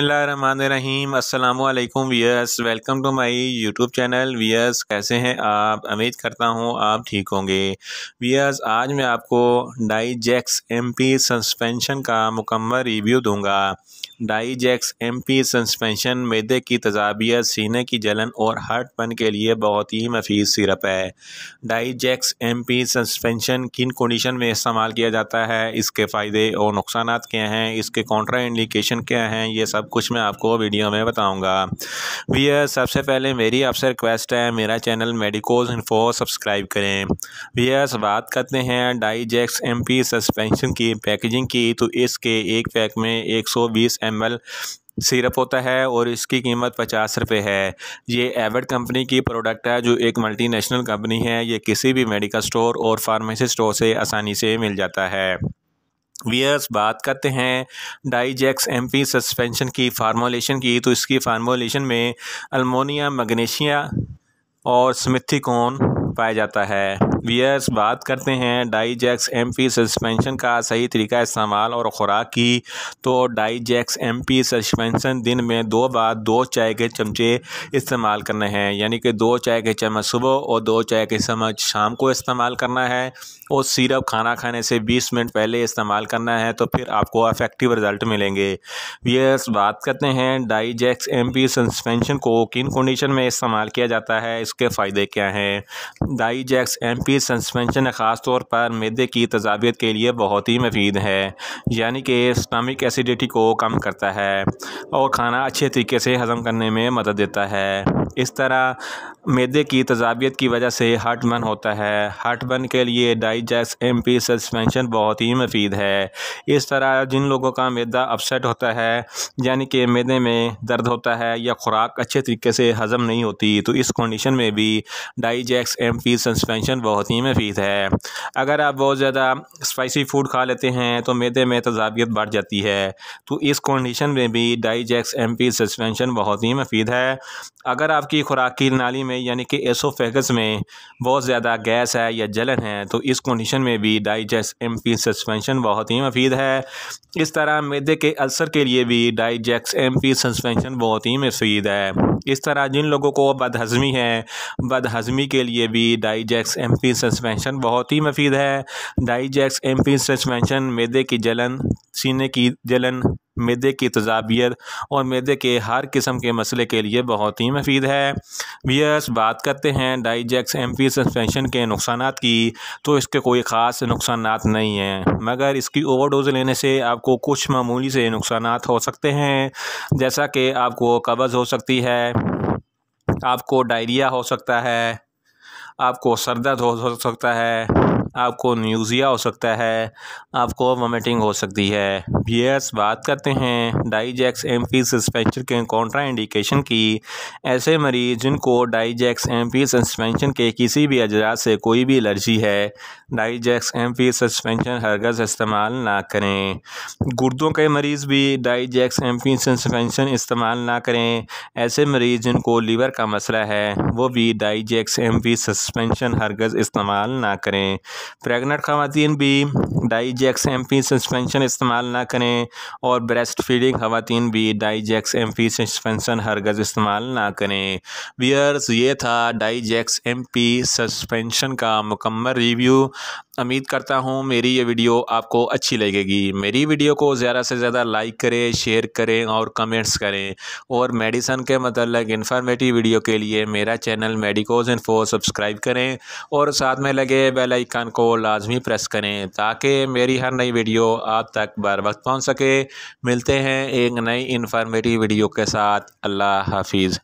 रहीम अस्सलाम वालेकुम viewers welcome to my YouTube channel viewers कैसे हैं आप उम्मीद करता हूं आप ठीक होंगे वीयर्स आज मैं आपको Dijex M P suspension का मुकम्मल रिव्यू दूंगा डाइजेक्स एम पी सस्पेंशन मैदे की तजाबियत सीने की जलन और पन के लिए बहुत ही मफीद सिरप है डाइजेक्स एम पी सस्पेंशन किन कंडीशन में इस्तेमाल किया जाता है इसके फ़ायदे और नुकसान क्या हैं इसके कॉन्ट्रा इंडिकेशन क्या हैं ये सब कुछ मैं आपको वीडियो में बताऊँगा भैया सबसे पहले मेरी आपसे रिक्वेस्ट है मेरा चैनल मेडिकोज इन्फो सब्सक्राइब करें भैया बात करते हैं डाइजेक्स एम पी सस्पेंशन की पैकेजिंग की तो इसके एक पैक में एक सौ बीस एम सिरप होता है और इसकी कीमत पचास रुपये है ये एवड कंपनी की प्रोडक्ट है जो एक मल्टीनेशनल कंपनी है ये किसी भी मेडिकल स्टोर और फार्मेसी स्टोर से आसानी से मिल जाता है वियर्स बात करते हैं डाइजेक्स एम पी सस्पेंशन की फार्मोलेशन की तो इसकी फार्मोलेशन में अलमोनिया मैग्नीशिया और स्मिथिकोन पाया जाता है वीयर्स बात करते हैं डाईजैक्स एम पी सस्पेंशन का सही तरीका इस्तेमाल और ख़ुराक की तो डाईजैक्स एम पी सस्पेंशन दिन में दो बार दो चाय के चमचे इस्तेमाल करने हैं यानी कि दो चाय के चम्मच सुबह और दो चाय के चम्मच शाम को इस्तेमाल करना है और सिरप खाना खाने से बीस मिनट पहले इस्तेमाल करना है तो फिर आपको अफेक्टिव रिज़ल्ट मिलेंगे वीयर्स बात करते हैं डाईजैक्स एम पी सस्पेंशन को किन कंडीशन में इस्तेमाल किया जाता है इसके फ़ायदे क्या हैं डाईजैक्स एम पी की सस्पेंशन ख़ास तौर पर मैदे की तजावियत के लिए बहुत ही मफीद है यानी कि स्टमिक एसिडिटी को कम करता है और खाना अच्छे तरीके से हज़म करने में मदद देता है इस तरह मैदे की तजावियत की वजह से हार्ट बन होता है हार्ट बन के लिए डाइजेस्ट एम पी सस्पेंशन बहुत ही मफीद है इस तरह जिन लोगों का मैदा अपसेट होता है यानी कि मैदे में दर्द होता है या खुराक अच्छे तरीके से हज़म नहीं होती तो इस कंडीशन में भी डाइजेक्स एम पी सस्पेंशन बहुत ही मफीद है अगर आप बहुत ज़्यादा स्पाइसी फूड खा लेते हैं तो मैदे में तजावियत बढ़ जाती है तो इस कंडीशन में भी डाइजेक्स एम पी सस्पेंशन बहुत ही मफीद है अगर आपकी खुराक की नाली में यानी कि एसोफेगस में बहुत ज़्यादा गैस है या जलन है तो इस कंडीशन में भी डाइजेस्ट एम पी सस्पेंशन बहुत ही मफीद है इस तरह मैदे के अल्सर के लिए भी डाइजेक्स एम पी सस्पेंशन बहुत ही मफीद है इस तरह जिन लोगों को बदहज़मी है बदहज़मी के लिए भी डाइजेक्स एम पी सस्पेंशन बहुत ही मफीद है डाइजेक्स एम पी सस्पेंशन मैदे की जलन सीने की जलन मैदे की तजाबियत और मैदे के हर किस्म के मसले के लिए बहुत ही मफीद है वीयर्स बात करते हैं डाइजेक्स एम पी सस्पेंशन के नुकसान की तो इसके कोई ख़ास नुकसान नहीं हैं मगर इसकी ओवर डोज लेने से आपको कुछ मामूली से नुकसान हो सकते हैं जैसा कि आपको कब्ज़ हो सकती है आपको डायरिया हो सकता है आपको सर दर्द हो सकता है आपको न्यूज़िया हो सकता है आपको वोमिटिंग हो सकती है बियर्स बात करते हैं डाइजेक्स एम पी सस्पेंशन के कॉन्ट्रा इंडिकेशन की ऐसे मरीज जिनको डाइजैक्स एम पी सस्पेंशन के किसी भी अजरात से कोई भी एलर्जी है डाइजैक्स एम पी सस्पेंशन हरगज़ इस्तेमाल ना करें गुर्दों के मरीज़ भी डाइजैक्स एम पी सस्पेंशन इस्तेमाल ना करें ऐसे मरीज़ जिनको लीवर का मसला है वो भी डाइजेक्स एम पी सस्पेंशन हरगज़ इस्तेमाल ना करें प्रेगनेंट खातन भी डाइजेक्स एम पी सस्पेंशन इस्तेमाल ना करें और ब्रेस्ट फीडिंग खातन भी डाइजेक्स एम पी सस्पेंशन हरगज़ इस्तेमाल ना करें वियर्स ये था डाइजेक्स एम पी सस्पेंशन का मुकम्मल रिव्यू उम्मीद करता हूँ मेरी ये वीडियो आपको अच्छी लगेगी मेरी वीडियो को ज़्यादा से ज़्यादा लाइक करें शेयर करें और कमेंट्स करें और मेडिसन के मतलब इन्फॉर्मेटिव वीडियो के लिए मेरा चैनल मेडिकोज इन्फो सब्सक्राइब करें और साथ में लगे बेल को लाजमी प्रेस करें ताकि मेरी हर नई वीडियो आप तक बर वक्त पहुँच सके मिलते हैं एक नई इन्फॉर्मेटिव वीडियो के साथ अल्लाह हाफिज़